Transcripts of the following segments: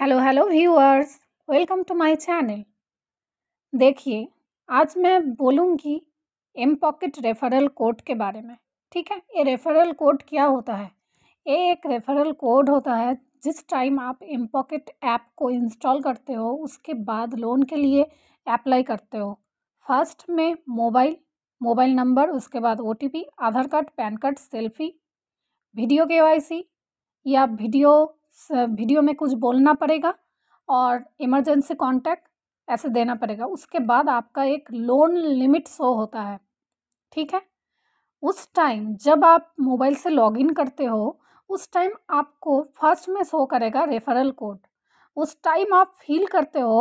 hello hello viewers welcome to my channel देखिए आज मैं बोलूँगी एम पॉकेट रेफरल कोड के बारे में ठीक है ये रेफरल कोड क्या होता है ये एक रेफरल कोड होता है जिस टाइम आप एम पॉकेट ऐप को इंस्टॉल करते हो उसके बाद लोन के लिए अप्लाई करते हो फर्स्ट में मोबाइल मोबाइल नंबर उसके बाद ओ Aadhaar card PAN card selfie video के या वीडियो वीडियो में कुछ बोलना पड़ेगा और इमरजेंसी कॉन्टैक्ट ऐसे देना पड़ेगा उसके बाद आपका एक लोन लिमिट शो होता है ठीक है उस टाइम जब आप मोबाइल से लॉगिन करते हो उस टाइम आपको फर्स्ट में शो करेगा रेफरल कोड उस टाइम आप फील करते हो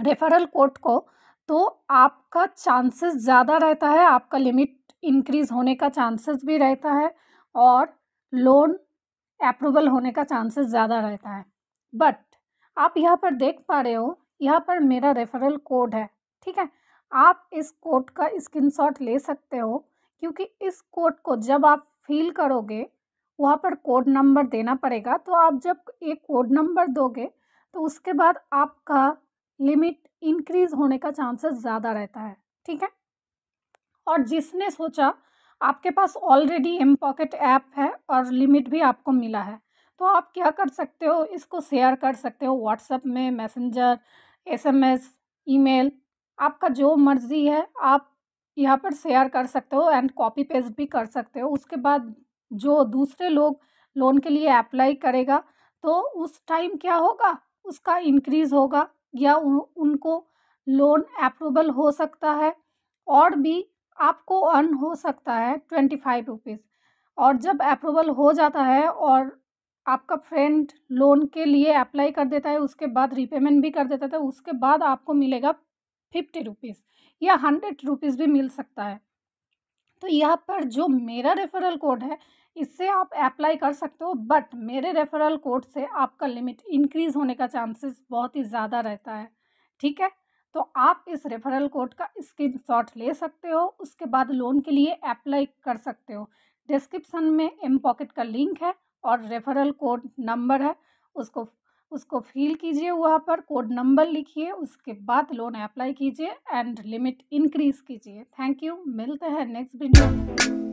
रेफरल कोड को तो आपका चांसेस ज़्यादा रहता है आपका लिमिट इंक्रीज़ होने का चांसेस भी रहता है और लोन अप्रूवल होने का चांसेस ज़्यादा रहता है बट आप यहाँ पर देख पा रहे हो यहाँ पर मेरा रेफरल कोड है ठीक है आप इस कोड का स्क्रीनशॉट ले सकते हो क्योंकि इस कोड को जब आप फील करोगे वहाँ पर कोड नंबर देना पड़ेगा तो आप जब ये कोड नंबर दोगे तो उसके बाद आपका लिमिट इंक्रीज होने का चांसेस ज़्यादा रहता है ठीक है और जिसने सोचा आपके पास ऑलरेडी एम पॉकेट ऐप है और लिमिट भी आपको मिला है तो आप क्या कर सकते हो इसको शेयर कर सकते हो व्हाट्सएप में मैसेंजर एसएमएस ईमेल आपका जो मर्ज़ी है आप यहाँ पर शेयर कर सकते हो एंड कॉपी पेस्ट भी कर सकते हो उसके बाद जो दूसरे लोग लोन के लिए अप्लाई करेगा तो उस टाइम क्या होगा उसका इंक्रीज़ होगा या उनको लोन अप्रूवल हो सकता है और भी आपको अर्न हो सकता है ट्वेंटी फाइव रुपीज़ और जब अप्रूवल हो जाता है और आपका फ्रेंड लोन के लिए अप्लाई कर देता है उसके बाद रिपेमेंट भी कर देता है तो उसके बाद आपको मिलेगा फिफ्टी रुपीज़ या हंड्रेड रुपीज़ भी मिल सकता है तो यहाँ पर जो मेरा रेफरल कोड है इससे आप अप्लाई कर सकते हो बट मेरे रेफरल कोड से आपका लिमिट इंक्रीज़ होने का चांसेस बहुत ही ज़्यादा रहता है ठीक है तो आप इस रेफरल कोड का स्क्रीन ले सकते हो उसके बाद लोन के लिए अप्लाई कर सकते हो डिस्क्रिप्सन में एम पॉकेट का लिंक है और रेफरल कोड नंबर है उसको उसको फिल कीजिए वहाँ पर कोड नंबर लिखिए उसके बाद लोन अप्लाई कीजिए एंड लिमिट इंक्रीज़ कीजिए थैंक यू मिलते हैं नेक्स्ट वीडियो में